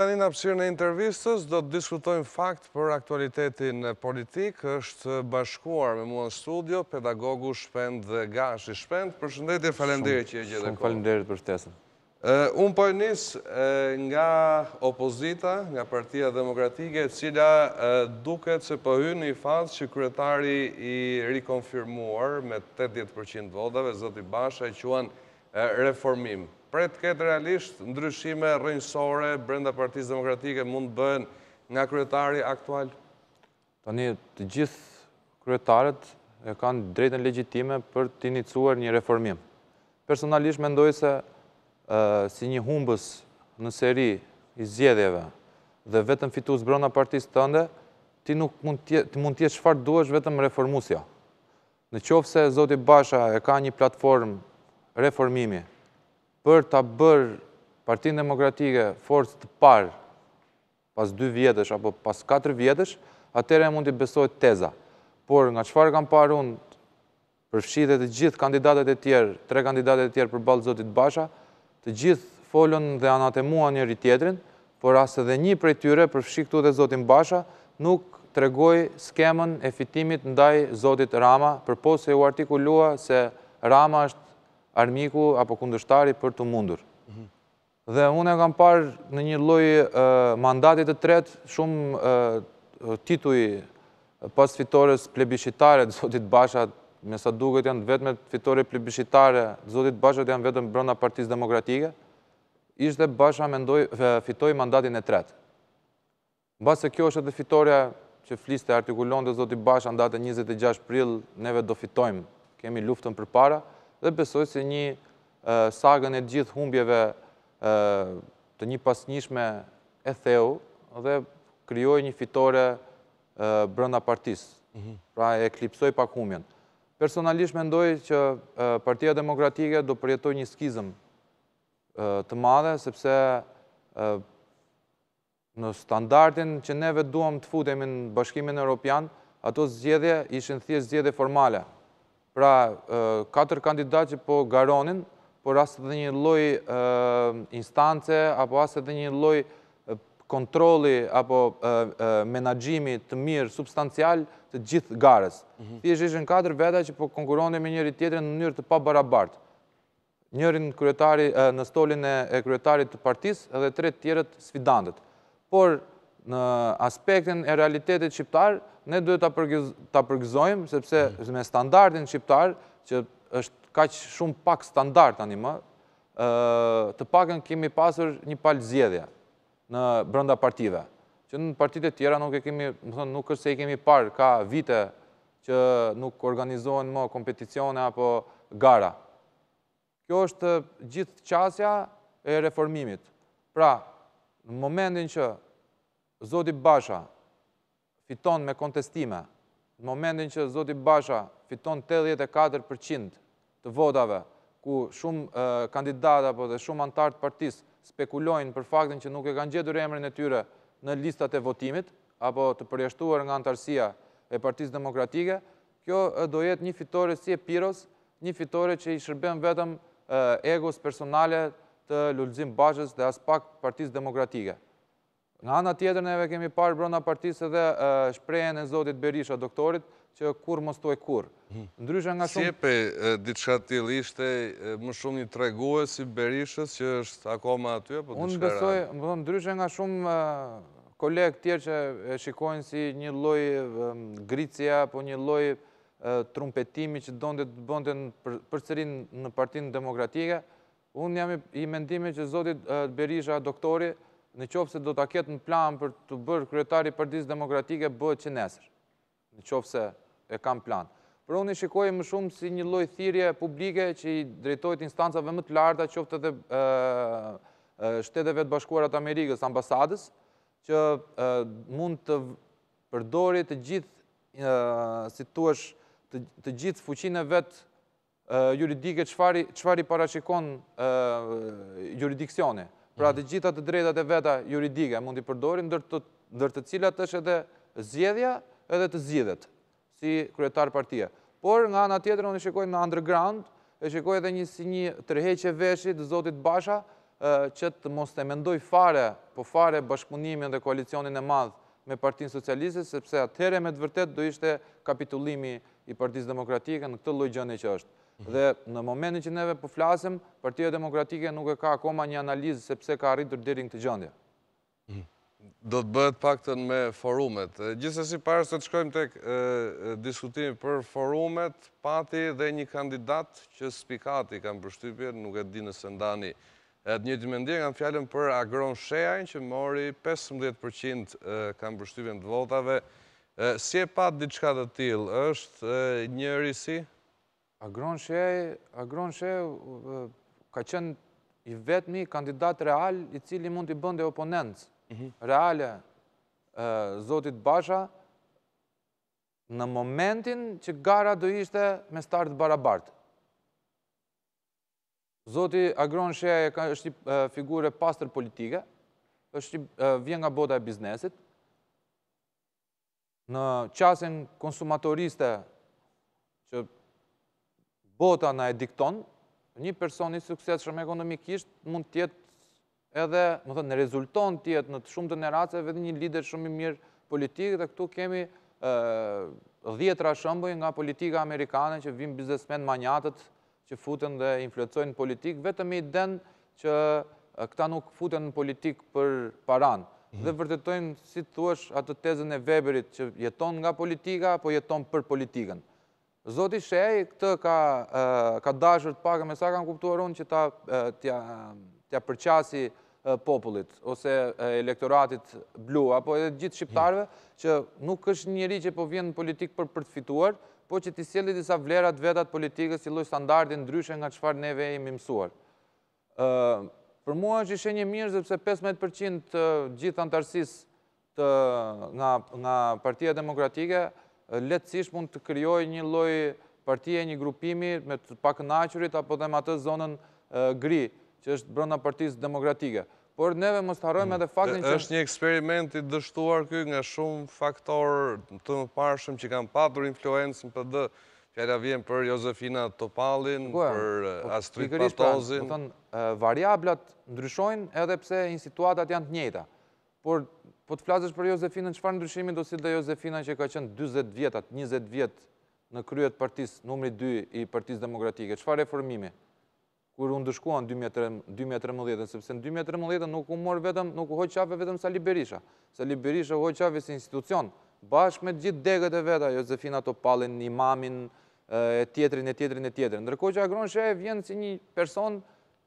Tani në apsirë në intervistës, do të diskutojmë fakt për aktualitetin politik, është bashkuar me mua në studio, pedagogu shpend dhe shpend. Për shëndetje, falenderit që e gjithë dhe kohë. Shumë falenderit për shtesën. Unë pojë njësë nga opozita, nga partia demokratike, cila duket se pëhyn po një fatë që kretari i rikonfirmuar me 80% vodave, zëti Basha, i quen reformim. Pre të ketë realisht, ndryshime rëjnësore, brenda Partisë demokratike mund bëhen nga kryetari aktual? Tani, të gjithë kryetarët e kanë drejtën legjitime për të inicuar një reformim. Personalisht me ndojë se si një humbës në seri i zjedjeve dhe vetëm fitu së partisë të ndë, ti nuk mund t'je shfarë duesh vetëm reformusja. Në qofë se Zoti Basha e ka një platformë reformimi, për të bërë partinë demokratike forës të parë pas 2 vjetësh apo pas 4 vjetësh, atërë e mund të besoj teza. Por nga qëfarë kam parë unë përfshidhe të gjithë kandidatet e tjerë, tre kandidatet e tjerë për balë zotit basha, të gjithë folën dhe anatemua njëri tjetrin, por asë dhe një prej tyre përfshik të dhe zotin basha, nuk të regoj skemen e fitimit ndaj zotit Rama, për posë e u artikulua se Rama është armiku apo kundështari për të mundur. Mhm. Dhe unë e kam parë në një loj mandatit të tretë shumë tituj pas fitores plebishitare të Zotit Basha, me sa duket janë vetë me fitore plebishitare të Zotit Basha të janë vetëm brënda partiz demokratike, ishte Basha me fitoj mandatin e tretë. Basë se kjo është edhe fitoria që fliste artikulon të Zotit Basha në datë 26 prill, neve do fitojmë, kemi luftën për para, dhe besoj se një sagën e gjithë humbjeve të një pasnishme e theu dhe kryoj një fitore brënda partisë, mhm. pra e eklipsoj pak humjen. Personalisht me ndoj që Partia Demokratike do përjetoj një skizëm të madhe, sepse në standartin që neve duham të futemi në bashkimin e Europian, ato zgjedhje ishën thjesht zgjedhje formale, Pra, katër kandidat që po garonin, por asë dhe një loj instance, apo asë dhe një loj kontroli, apo menagjimi të mirë, substancial, të gjithë garës. Mhm. Ti e katër veda që po konkuroni me njëri tjetëri në njërë të pa barabartë. Njërin në stolin e kryetarit të partis, edhe tre tjerët svidandet. Por, në aspektin e realitetit shqiptar, ne duhet të përgjëzojmë, sepse mm. me standartin shqiptar, që është që shumë pak standart anima, të pakën kemi pasur një palë zjedhja në brënda partive. Që në partite tjera nuk e kemi, më thënë, nuk është se i kemi parë, ka vite që nuk organizohen më kompeticione apo gara. Kjo është gjithë qasja e reformimit. Pra, në momentin që Zoti Basha fiton me kontestime, në momentin që Zoti Basha fiton 84% të votave, ku shumë kandidata apo dhe shumë antartë partis spekulojnë për faktin që nuk e kanë gjedur emrin e tyre në listat e votimit, apo të përjashtuar nga antarësia e partis demokratike, kjo do jetë një fitore si e piros, një fitore që i shërben vetëm egos personale të lullëzim bashës dhe aspakt partis demokratike. Nga ana tjetër neve kemi parë brenda partisë dhe shprehen e Zotit Berisha doktorit që kur mos tuaj kur. Hmm. Ndryshe nga shumë diçka të ishte më shumë i tregues si Berishës që është akoma aty apo diçka. Unë besoj, do ndryshe nga shumë kolegë të tjerë që e shikojnë si një lloj gricia apo një lloj trumpetimi që donte të bënte përserin në Partinë Demokratike, unë jam i mendimi që Zoti Berisha doktori në qofë se do të aketë në plan për të bërë kryetari për disë demokratike, bëhet që nesër, në qofë se e kam plan. Për unë i shikoj më shumë si një lojë thirje publike që i drejtojt instancave më të larta, qoftë të dhe shteteve të bashkuarat Amerikës, ambasadës, që mund të përdori të gjithë situash, të gjithë fuqin e vetë juridike, qëfar i parashikon juridikcione pra të gjitha të drejtat e veta juridike mund të përdorin dërë të cilat është edhe zjedhja edhe të zjedhet si kryetar partia. Por nga nga tjetër unë shikoj në underground, e shikoj edhe një si një tërheqe veshit zotit Basha që të mos të mendoj fare, po fare bashkëpunimin dhe koalicionin e madhë me partin socialistës, sepse atëhere me të vërtet do ishte kapitulimi i partiz demokratike në këtë lojgjën që është. Dhe në momentin që neve përflasim, po Partia demokratike nuk e ka akoma një analizë sepse ka arritur dirin këtë gjëndje. Mm. Do të bëhet në me forumet. Gjithsesi, parës të të shkojmë tek diskutimi për forumet, pati dhe një kandidat që spikati kanë përshtypje, nuk e di në sëndani. Një të mendje kanë fjallim për agron shejajnë që mori 15% kanë përshtypje në të votave. Si e pat diçka të tilë, është një Një rrisi? Agron Shehe, Agron ka qenë i vetëmi kandidat real i cili mund i bënde oponent. Mhm. Reale, Zotit Basha, në momentin që gara do ishte me startë barabartë. Zoti Agron Shehe është një figure pastër politike, është një vjen nga bota e biznesit. Në qasin konsumatoriste, që bota na e dikton, një person i sukses shumë ekonomikisht mund tjetë edhe, më thënë, në rezulton tjetë në të shumë të neraceve dhe një lider shumë i mirë politikë dhe këtu kemi dhjetra shëmbëj nga politika amerikane që vim biznesmen manjatët që futen dhe influencojnë politikë, vetëm i denë që këta nuk futen në politikë për paranë mhm. dhe vërtetojnë, si të thuash, atë tezën e Weberit që jeton nga politika, po jeton për politikën. Zoti Shej, këtë ka dashër të pakë, me sa kanë kuptuar unë që ta përqasi popullit, ose elektoratit blu, apo edhe gjithë shqiptarve, që nuk është njëri që po vjenë në politikë për për të fituar, po që ti sjeli disa vlerat vetat politikës si loj standartin ndryshën nga qëfar neve e mimësuar. Për mua është ishe një mirë, zëpse 15% të gjithë antarësis nga partia demokratike, letësish mund të kryoj një loj partije, një grupimi me të pak nachurit, apo dhe më atë zonën gri, që është brënda partijës demokratike. Por neve më starojme mm. edhe faktin që... është një eksperiment i dështuar këj nga shumë faktor të më që kam patur influensën për dhe fjallat vjen për Jozefina Topalin, për po, Astrid pra, Patozin... Variablat ndryshojnë edhe pse in situatat janë të njëta. Por po të flasësh për Jozefina, në qëfar ndryshimi do si dhe Jozefina që ka qënë 20 vjetat, 20 vjet në kryet partis, numri 2 i partis demokratike, qëfar reformimi? Kur unë dëshkuan 2013, sepse në 2013 nuk u morë vetëm, nuk u hojë qafe vetëm sa Liberisha, sa Liberisha u hojë qafe si institucion, bashkë me gjithë degët e veta, Jozefina të palin, imamin, e tjetërin, e tjetërin, e tjetërin. Ndërko që Agron Shehe vjenë si një person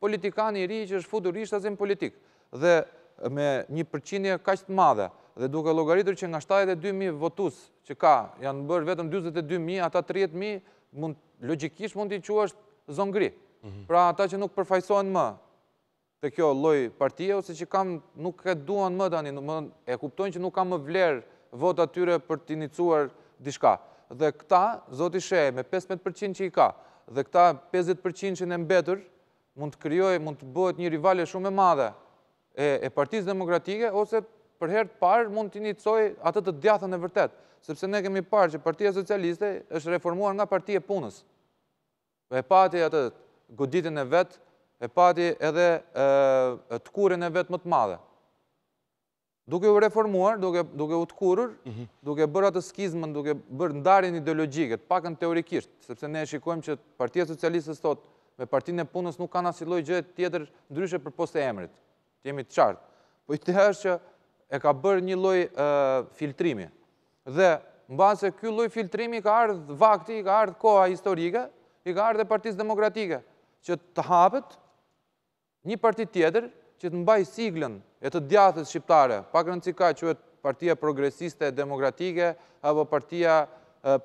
politikan i ri që është futurisht asim politikë. Dhe me një përqinje të madhe, dhe duke logaritur që nga 72.000 votus që ka, janë bërë vetëm 22.000, ata 30.000, logikisht mund t'i qua është zongri. Mhm. Pra ata që nuk përfajsohen më të kjo loj partije, ose që kam nuk e duan më tani, e kuptojnë që nuk kam më vlerë vota atyre për t'inicuar dishka. Dhe këta, zoti shëhe, me 15% që i ka, dhe këta 50% që në mbetër, mund të kryoj, mund të bëhet një rivale shumë e madhe, e partiz demokratike, ose për herë parë mund të një të atët të djathën e vërtet, sepse ne kemi parë që partia socialiste është reformuar nga partia punës. E pati atët goditin e vetë, e pati edhe të kurin e vetë më të madhe. Duke u reformuar, duke u të kurur, mhm. duke bërë atë skizmën, duke bërë ndarin ideologiket, pakën teorikisht, sepse ne e shikojmë që partia socialiste sot, me partinë e punës nuk kanë asiloj gjëhet tjetër ndryshe për poste emrit të jemi të qartë. Po i të është që e ka bërë një loj filtrimi. Dhe në base kjo loj filtrimi ka ardhë vakti, ka ardhë koha historike, i ka ardhë e partiz demokratike, që të hapet një parti tjetër që të mbaj siglën e të djathës shqiptare, pak në cika që e partia progresiste demokratike, apo partia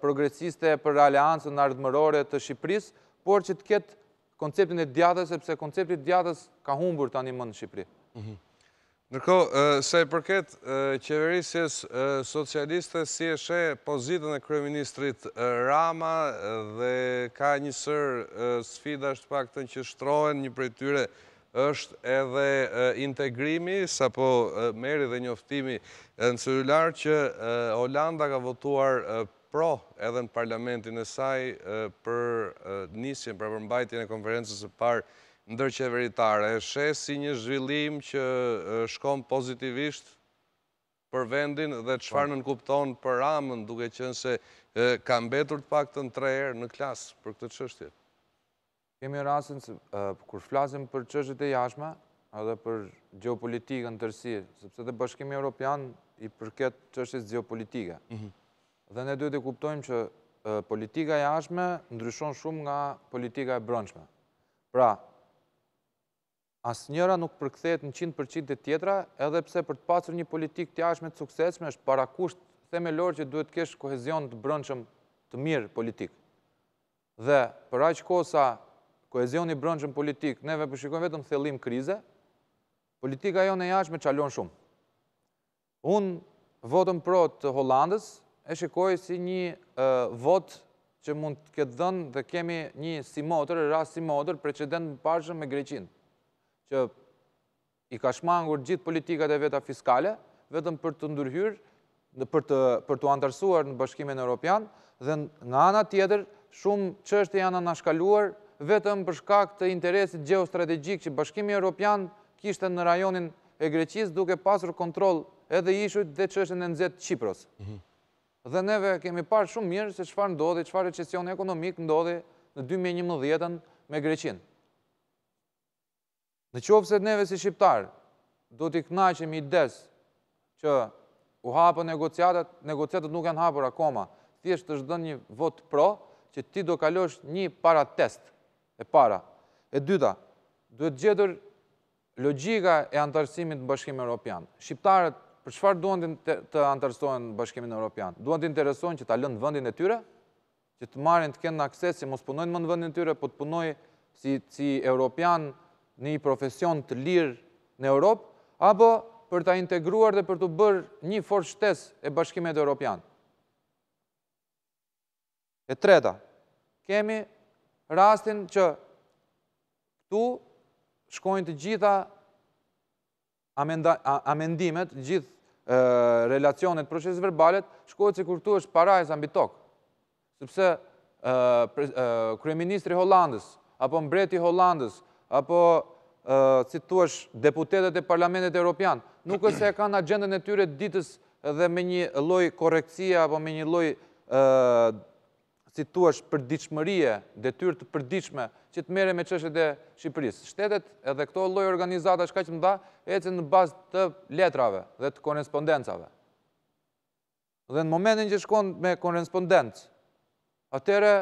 progresiste për në ardhëmërore të Shqipëris, por që të ketë konceptin e djathës, sepse konceptin e djathës ka humbur tani më në Shqipëri. Nërko, se i përket qeverisjes socialiste, si e shë pozitën e kreministrit Rama dhe ka njësër sfida është pak të në që shtrojnë një prej tyre është edhe integrimi, sa po meri dhe njoftimi në cëllular që Holanda ka votuar pro edhe në parlamentin e saj për njësjen, pra për mbajtjen e konferences e parë ndërqeveritare, e shes si një zhvillim që shkom pozitivisht për vendin dhe të shfarë në po. nënkupton për amën, duke që se kam betur të pak të në tre erë në klasë për këtë qështje. Kemi rrasën, kur flasim për qështje të jashma, edhe për geopolitikë në tërsirë, sepse të bashkimi Europian i përket qështje së geopolitike. Mhm. Dhe ne duhet i kuptojmë që politika jashme ndryshon shumë nga politika e brëndshme. Pra, asë njëra nuk përkëthejt në 100% të tjetra, edhe pse për të pasur një politik të jashme të suksesme, është para kusht themelor që duhet kesh kohezion të brëndshëm të mirë politik. Dhe për aqë kosa kohezion i brëndshëm politik, neve përshikojnë po vetëm thelim krize, politika jo në jashme qalon shumë. Unë votën pro të Hollandës, e shikoj si një votë, që mund të këtë dhënë dhe kemi një si motër, rrasë si motër, precedent në parëshën me Greqinë që i ka shmangur gjithë politikat e veta fiskale, vetëm për të ndurhyrë, për të antarësuar në bashkimin e Europian, dhe në anë tjetër, shumë qështë janë anashkaluar, vetëm për shkak të interesit geostrategik që bashkimin e Europian kishtë në rajonin e Greqis, duke pasur kontrol edhe ishujt dhe që e në nëzjetë Qipros. Mhm. Dhe neve kemi parë shumë mirë se qëfar ndodhi, qëfar recesion e ekonomik ndodhi në 2011-ën me Greqinë. Në që opëse të neve si shqiptar, do t'i këna që mi des që u hapë negociatet, negociatet nuk janë hapur akoma, ti është të shdën një vot pro, që ti do kalosh një para test, e para. E dyta, do të logjika logika e antarësimit në bashkim e Europian. Shqiptarët, për shfar duon të antarësohen në bashkim e Europian? Duon të interesohen që ta lënë vëndin e tyre, që të marrin të kenë në akses, që mos punojnë më në vëndin e tyre, po të punojnë si Europian në një profesion të lirë në Europë, apo për të integruar dhe për të bërë një forë shtes e bashkimet e Europian. E treta, kemi rastin që tu shkojnë të gjitha amendimet, gjithë relacionet, procesës verbalet, shkojnë që kur tu është parajës ambitok. Sëpse, Kryeministri Hollandës, apo mbreti Hollandës, apo si të tuash deputetet e parlamentet e Europian, nuk është e kanë agendën e tyre ditës dhe me një loj koreksia apo me një loj si të tuash dhe detyrë të përdiqme, që të mere me qështet e Shqipërisë. Shtetet edhe këto loj organizata shka që më dha, e që në bazë të letrave dhe të korespondencave. Dhe në momentin që shkon me korespondencë, atere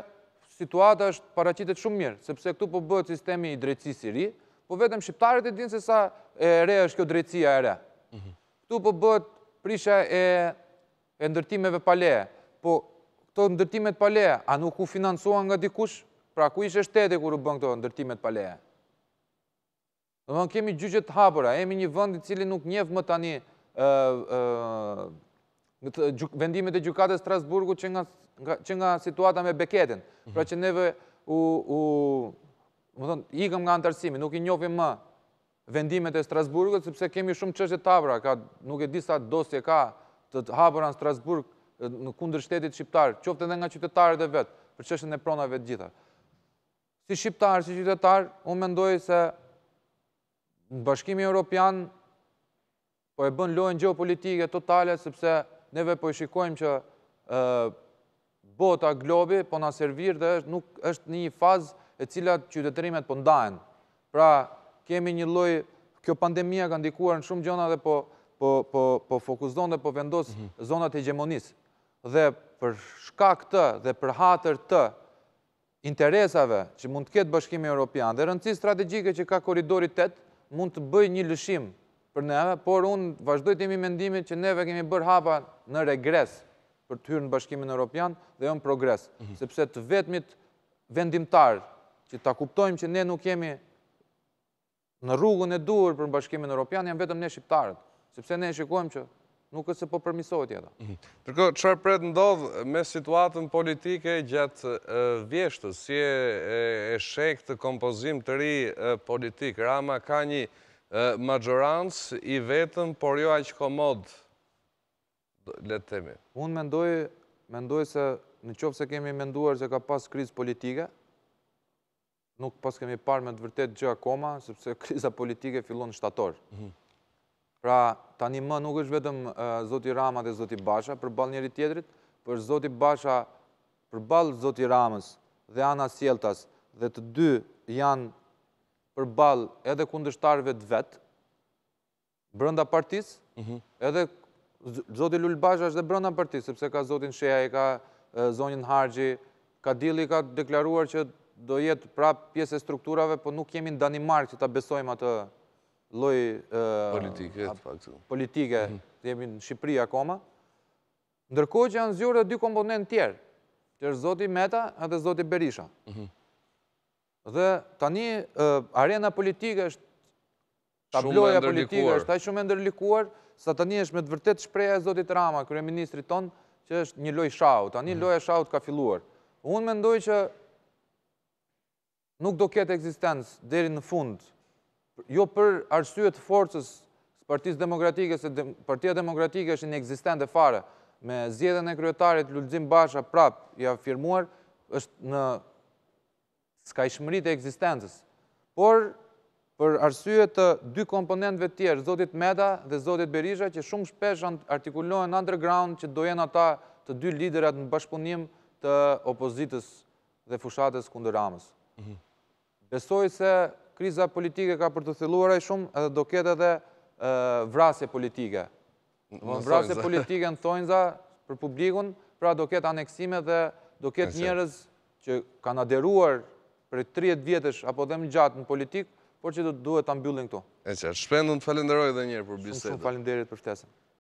Situata është paracitet shumë mirë, sepse këtu po bëhet sistemi i drejtësisë i ri, po vetëm shqiptarët e dinë se sa e re është kjo drejtësia e re. Mhm. Këtu po bëhet prisha e e ndërtimeve paleje, po këto ndërtime paleje, a nuk u financuan nga dikush? Pra ku ishte shteti kur u bën këto ndërtime paleje. palea? Do të kemi gjyqe të hapura, kemi një vend i cili nuk njeh më tani ë ë vendimit e gjukatës Strasburgu që nga situata me beketin. Pra që neve u... Më thonë, ikëm nga antarësimi, nuk i njofim më vendimet e Strasburgu, sepse kemi shumë qështë e tabra, nuk e disa dosje ka të të hapëra në Strasburg në kundër shtetit shqiptarë, qofte dhe nga qytetarët e vetë, për qështë e pronave të gjitha. Si shqiptarë, si qytetarë, unë mendoj se në bashkimi Europian po e bën lojnë geopolitike totale, sepse neve po i shikojmë që bota globi po në servirë dhe nuk është një fazë e cilat qytetërimet po ndajnë. Pra, kemi një loj, kjo pandemija ka ndikuar në shumë gjona dhe po, po, po, po fokuzdojnë dhe po vendosë mhm. zonat e hegemonisë. Dhe për shkak të dhe për hatër të interesave që mund të ketë bashkimi Europian dhe rëndësi strategjike që ka koridorit 8 mund të bëj një lëshimë për neve, por unë vazhdoj të jemi mendimi që neve kemi bërë hapa në regres për të hyrë në bashkimin Europian dhe jo në progres, mhm. sepse të vetmit vendimtar që ta kuptojmë që ne nuk jemi në rrugën e duhur për në bashkimin Europian, jam vetëm ne shqiptarët, sepse ne shikojmë që nuk është se po përmisohet jeta. Përko, mhm. qërë pretë ndodhë me situatën politike gjatë vjeshtës, si e shek të kompozim të ri politikë, rama ka një majorans i vetëm, por jo aqë komod. letë temi. Unë mendoj se në qofë se kemi menduar se ka pas krizë politike, nuk pas kemi parë me të vërtet gjë akoma, sepse kriza politike fillon në shtatorë. Mhm. Pra, tani më nuk është vetëm Zoti Rama dhe Zoti Basha, për balë njëri tjetërit, për Zoti Basha, për balë Zoti Ramës dhe Ana Sjeltas, dhe të dy janë për balë edhe kundështarëve të vetë, brënda partisë, mhm. edhe zotin Lulbasha është dhe brënda partisë, sepse ka zotin Shea i ka zonjën Hargji, ka dili ka deklaruar që do jetë prap pjesë e strukturave, po nuk jemi në Danimarkë që ta besojmë atë loj politike, mhm. jemi në Shqipëri akoma. Ndërkohë që janë zhjurë dhe dy komponent tjerë, që është zoti Meta edhe zoti Berisha. Mhm. Dhe tani arena politike është tabloja politike është ai shumë e ndërlikuar sa tani është me të vërtetë shpreha e zotit Rama, ministri ton, që është një loj shaut, tani mhm. loja shaut ka filluar. Unë mendoj që nuk do ketë ekzistencë deri në fund. Jo për arsye të forcës së Partisë Demokratike, se Partia Demokratike është në ekzistencë fare me zgjedhjen e kryetarit Lulzim Basha prap, ja afirmuar është në s'ka i shmërit e eksistencës, Por, për arsye të dy komponentve tjerë, Zotit Meda dhe Zotit Berisha, që shumë shpesh artikulohen underground, që dojen ata të dy liderat në bashkëpunim të opozitës dhe fushatës kundër amës. Mhm. Besoj se kriza politike ka për të thiluar e shumë edhe do ketë edhe vrasje politike. Vrasje politike në thonjëza për publikun, pra do ketë aneksime dhe do ketë njërez që kanë aderuar për 30 vjetësh apo dhe më gjatë në politikë, por që duhet të mbyllin këtu. E që, shpendën të falenderoj dhe njerë për bisedë. Shumë falenderit për ftesën.